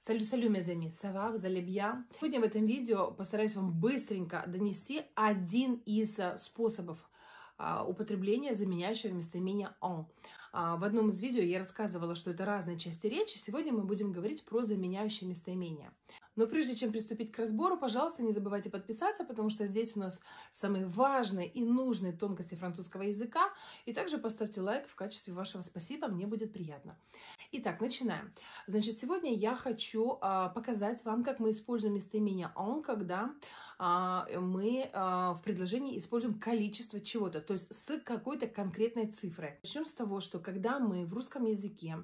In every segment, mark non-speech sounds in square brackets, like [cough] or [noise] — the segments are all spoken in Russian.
Салю-салю, мезами, сава, vous allez Сегодня в этом видео постараюсь вам быстренько донести один из способов а, употребления заменяющего местоимения «он». А, в одном из видео я рассказывала, что это разные части речи. Сегодня мы будем говорить про заменяющие местоимения. Но прежде чем приступить к разбору, пожалуйста, не забывайте подписаться, потому что здесь у нас самые важные и нужные тонкости французского языка. И также поставьте лайк в качестве вашего спасибо, мне будет приятно. Итак, начинаем. Значит, сегодня я хочу а, показать вам, как мы используем местоимение он, когда а, мы а, в предложении используем количество чего-то, то есть с какой-то конкретной цифрой. Начнем с того, что когда мы в русском языке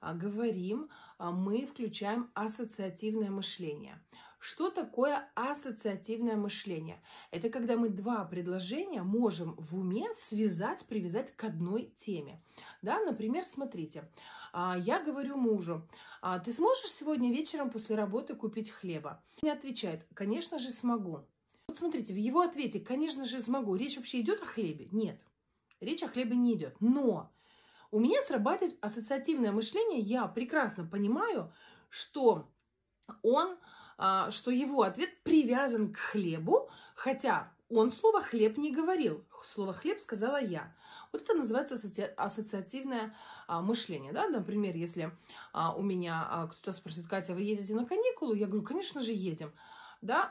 а, говорим, а, мы включаем ассоциативное мышление. Что такое ассоциативное мышление? Это когда мы два предложения можем в уме связать, привязать к одной теме. Да, например, смотрите, а, я говорю мужу, ты сможешь сегодня вечером после работы купить хлеба? Не отвечает, конечно же смогу. Вот смотрите, в его ответе, конечно же смогу, речь вообще идет о хлебе? Нет, речь о хлебе не идет. Но у меня срабатывает ассоциативное мышление, я прекрасно понимаю, что он, а, что его ответ привязан к хлебу, хотя он слово «хлеб» не говорил. Слово «хлеб» сказала я. Вот это называется ассоциативное а, мышление. Да? Например, если а, у меня кто-то спросит, Катя, вы едете на каникулы? Я говорю, конечно же, едем да,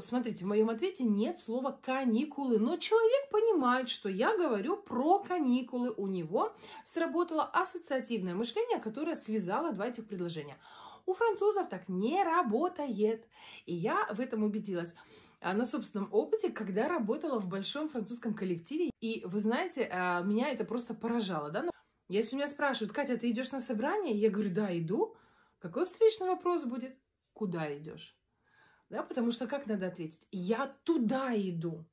смотрите, в моем ответе нет слова каникулы, но человек понимает, что я говорю про каникулы. У него сработало ассоциативное мышление, которое связало два этих предложения. У французов так не работает. И я в этом убедилась а, на собственном опыте, когда работала в большом французском коллективе. И вы знаете, а, меня это просто поражало. Да? Если меня спрашивают, Катя, ты идешь на собрание? Я говорю, да, иду. Какой встречный вопрос будет? Куда идешь? да, потому что как надо ответить? Я туда иду.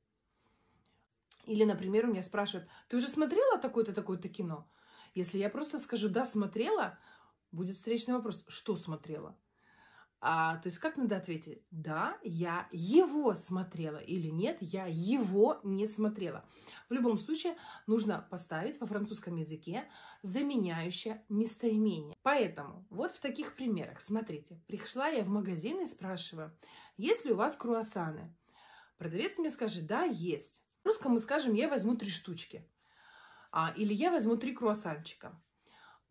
Или, например, у меня спрашивают, ты уже смотрела такое-то, такое-то кино? Если я просто скажу, да, смотрела, будет встречный вопрос, что смотрела? А, то есть как надо ответить? Да, я его смотрела или нет, я его не смотрела. В любом случае нужно поставить во французском языке заменяющее местоимение. Поэтому вот в таких примерах, смотрите, пришла я в магазин и спрашиваю, есть ли у вас круассаны? Продавец мне скажет, да, есть. В русском мы скажем, я возьму три штучки. А, или я возьму три круассанчика.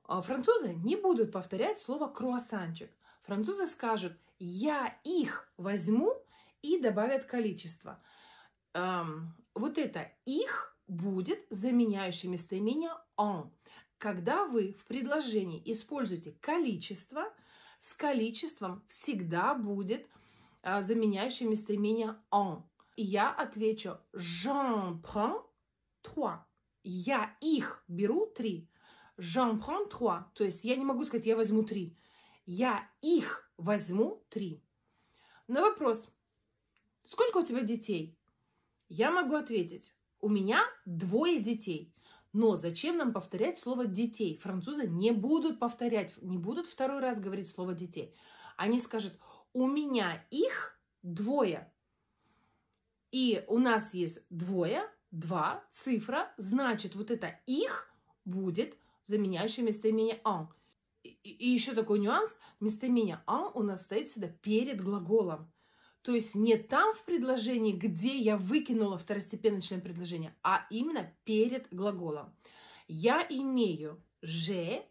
А французы не будут повторять слово круассанчик – Французы скажут «я их возьму» и добавят количество. Эм, вот это «их» будет заменяющее местоимение он. Когда вы в предложении используете количество, с количеством всегда будет э, заменяющее местоимение он. Я отвечу «j'en prends trois». Я их беру три. «J'en prends trois». То есть я не могу сказать «я возьму три» я их возьму три. На вопрос, сколько у тебя детей? Я могу ответить, у меня двое детей. Но зачем нам повторять слово «детей»? Французы не будут повторять, не будут второй раз говорить слово «детей». Они скажут, у меня их двое. И у нас есть двое, два, цифра, значит, вот это «их» будет заменяющее местоимение «он». И, и еще такой нюанс, вместо меня «ам» у нас стоит сюда перед глаголом. То есть не там в предложении, где я выкинула второстепенное член предложения, а именно перед глаголом. Я имею «же»,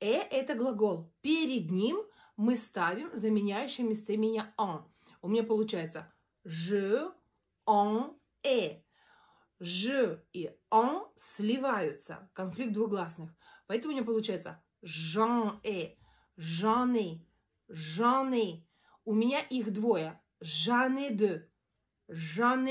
«э» – это глагол. Перед ним мы ставим заменяющее местоимение меня «а». «он». У меня получается «je», «on», «э». «Je» и «on» сливаются. Конфликт двугласных. Поэтому у меня получается J'en ai. J'en ai. У меня их двое. J'en ai deux. J'en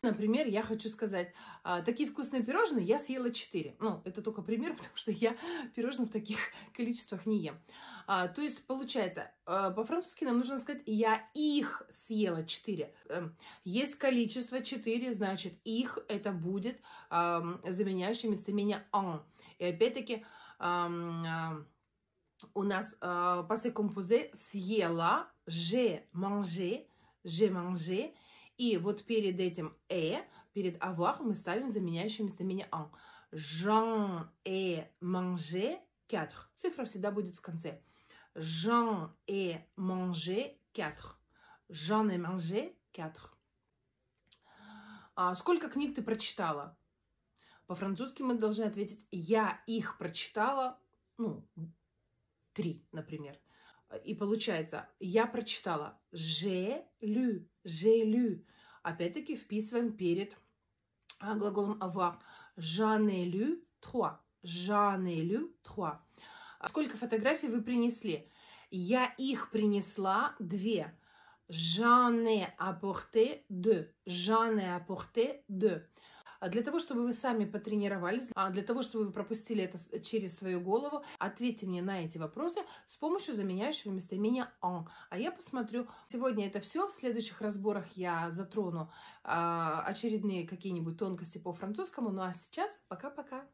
Например, я хочу сказать, а, такие вкусные пирожные я съела четыре. Ну, это только пример, [laughs] потому что я пирожных в таких [laughs] количествах не ем. А, то есть, получается, а, по-французски нам нужно сказать, я их съела четыре. Эм, есть количество четыре, значит, их это будет заменяющим меня он. И опять-таки, а, у нас а, passé composé съела, же manger, же manger. И вот перед этим э, перед avoir мы ставим заменяющее местоимение en. Жан et manger 4. Цифра всегда будет в конце. Jean et manger 4. Jean et manger 4. А сколько книг ты прочитала? По-французски мы должны ответить «я их прочитала», ну, три, например. И получается «я прочитала» «je lu», «je lu». Опять-таки вписываем перед а, глаголом «avoir». «J'en ai lu trois», «j'en ai lu trois». А сколько фотографий вы принесли? Я их принесла две. J'en ai apporté deux. J'en ai apporté deux. А для того, чтобы вы сами потренировались, а для того, чтобы вы пропустили это через свою голову, ответьте мне на эти вопросы с помощью заменяющего местоимения «en». А я посмотрю. Сегодня это все. В следующих разборах я затрону а, очередные какие-нибудь тонкости по французскому. Ну а сейчас пока-пока!